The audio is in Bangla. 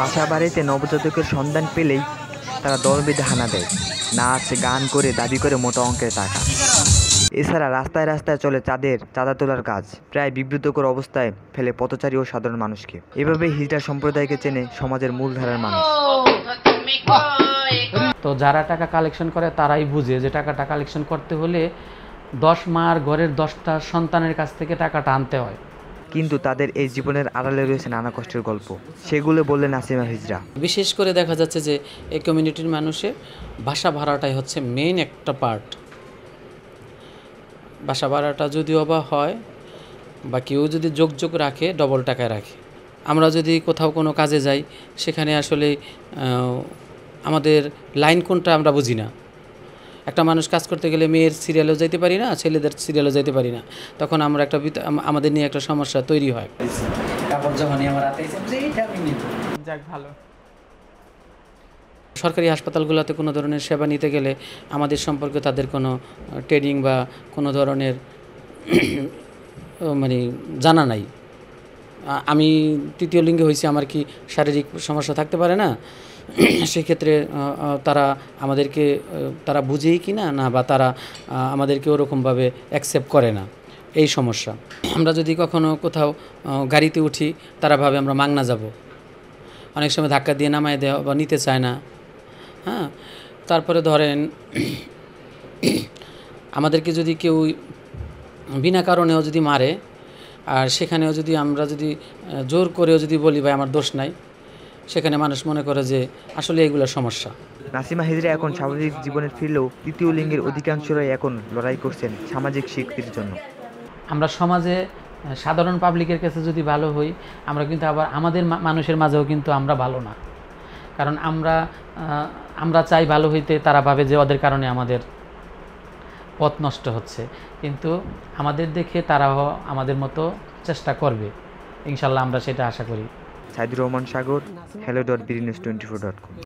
বাসা বাড়িতে নবজাতকের সন্ধান পেলেই তারা দল বেঁধে হানা দেয় নাচ গান করে দাবি করে মোটা অঙ্কের টাকা এছাড়া রাস্তায় রাস্তায় চলে চাঁদের চাঁদা তোলার কাজ প্রায় বিব্রতকর অবস্থায় ফেলে পথচারী ও সাধারণ মানুষকে এভাবে হিজড়া সম্প্রদায়কে চেনে সমাজের মূলধারার মানুষ তো যারা টাকা কালেকশন করে তারাই বুঝে যে টাকাটা কালেকশন করতে হলে দশ মার ঘরের দশটা সন্তানের কাছ থেকে টাকাটা আনতে হয় কিন্তু তাদের এই জীবনের আড়ালে রয়েছে নানা কষ্টের গল্প সেগুলো বললেন নাসিমা হিজরা বিশেষ করে দেখা যাচ্ছে যে এই কমিউনিটির মানুষের ভাষা ভাড়াটাই হচ্ছে মেইন একটা পার্ট বাসা ভাড়াটা যদি অবা হয় বা কেউ যদি যোগ যোগ রাখে ডবল টাকায় রাখে আমরা যদি কোথাও কোনো কাজে যাই সেখানে আসলে আমাদের লাইন কোনটা আমরা বুঝি না একটা মানুষ কাজ করতে গেলে মেয়ের সিরিয়ালেও যেতে পারি না ছেলেদের সিরিয়ালেও যেতে পারি না তখন আমরা একটা আমাদের নিয়ে একটা সমস্যা তৈরি হয় ভালো সরকারি হাসপাতালগুলোতে কোনো ধরনের সেবা নিতে গেলে আমাদের সম্পর্কে তাদের কোনো ট্রেনিং বা কোনো ধরনের মানে জানা নাই আমি তৃতীয় লিঙ্গে হয়েছি আমার কি শারীরিক সমস্যা থাকতে পারে না সেক্ষেত্রে তারা আমাদেরকে তারা বুঝেই কি না না বা তারা আমাদেরকে ওরকমভাবে অ্যাকসেপ্ট করে না এই সমস্যা আমরা যদি কখনো কোথাও গাড়িতে উঠি তারা ভাবে আমরা মাংনা যাব অনেক সময় ধাক্কা দিয়ে নামায় দেওয়া বা নিতে চায় না হ্যাঁ তারপরে ধরেন আমাদেরকে যদি কেউ বিনা কারণেও যদি মারে আর সেখানেও যদি আমরা যদি জোর করেও যদি বলি ভাই আমার দোষ নাই সেখানে মানুষ মনে করে যে আসলে এগুলো সমস্যা নাসিমা হিজরা এখন সামাজিক জীবনে ফিরলেও তৃতীয় লিঙ্গের অধিকাংশরাই এখন লড়াই করছেন সামাজিক স্বীকৃতির জন্য আমরা সমাজে সাধারণ পাবলিকের কাছে যদি ভালো হই আমরা কিন্তু আবার আমাদের মানুষের মাঝেও কিন্তু আমরা ভালো না কারণ আমরা আমরা চাই ভালো হইতে তারা ভাবে যে ওদের কারণে আমাদের পথ নষ্ট হচ্ছে কিন্তু আমাদের দেখে তারাও আমাদের মতো চেষ্টা করবে ইনশাল্লাহ আমরা সেটা আশা করি Saidur Rahman Sagar hello dot bdnews twenty four dot কম